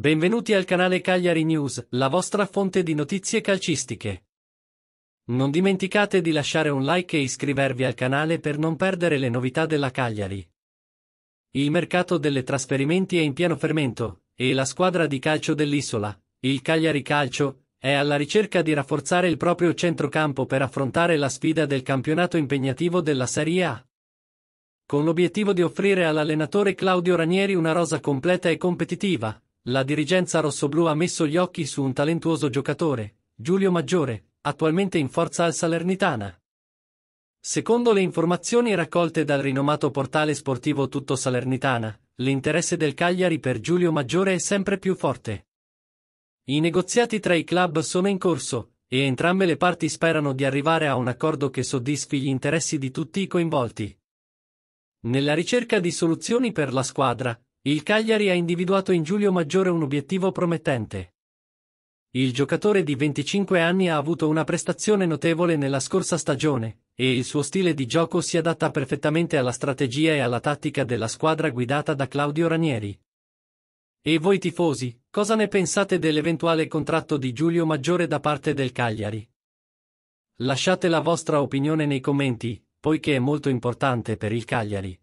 Benvenuti al canale Cagliari News, la vostra fonte di notizie calcistiche. Non dimenticate di lasciare un like e iscrivervi al canale per non perdere le novità della Cagliari. Il mercato delle trasferimenti è in pieno fermento, e la squadra di calcio dell'isola, il Cagliari Calcio, è alla ricerca di rafforzare il proprio centrocampo per affrontare la sfida del campionato impegnativo della Serie A con l'obiettivo di offrire all'allenatore Claudio Ranieri una rosa completa e competitiva, la dirigenza rossoblù ha messo gli occhi su un talentuoso giocatore, Giulio Maggiore, attualmente in forza al Salernitana. Secondo le informazioni raccolte dal rinomato portale sportivo Tutto Salernitana, l'interesse del Cagliari per Giulio Maggiore è sempre più forte. I negoziati tra i club sono in corso, e entrambe le parti sperano di arrivare a un accordo che soddisfi gli interessi di tutti i coinvolti. Nella ricerca di soluzioni per la squadra, il Cagliari ha individuato in Giulio Maggiore un obiettivo promettente. Il giocatore di 25 anni ha avuto una prestazione notevole nella scorsa stagione, e il suo stile di gioco si adatta perfettamente alla strategia e alla tattica della squadra guidata da Claudio Ranieri. E voi tifosi, cosa ne pensate dell'eventuale contratto di Giulio Maggiore da parte del Cagliari? Lasciate la vostra opinione nei commenti, poiché è molto importante per il Cagliari.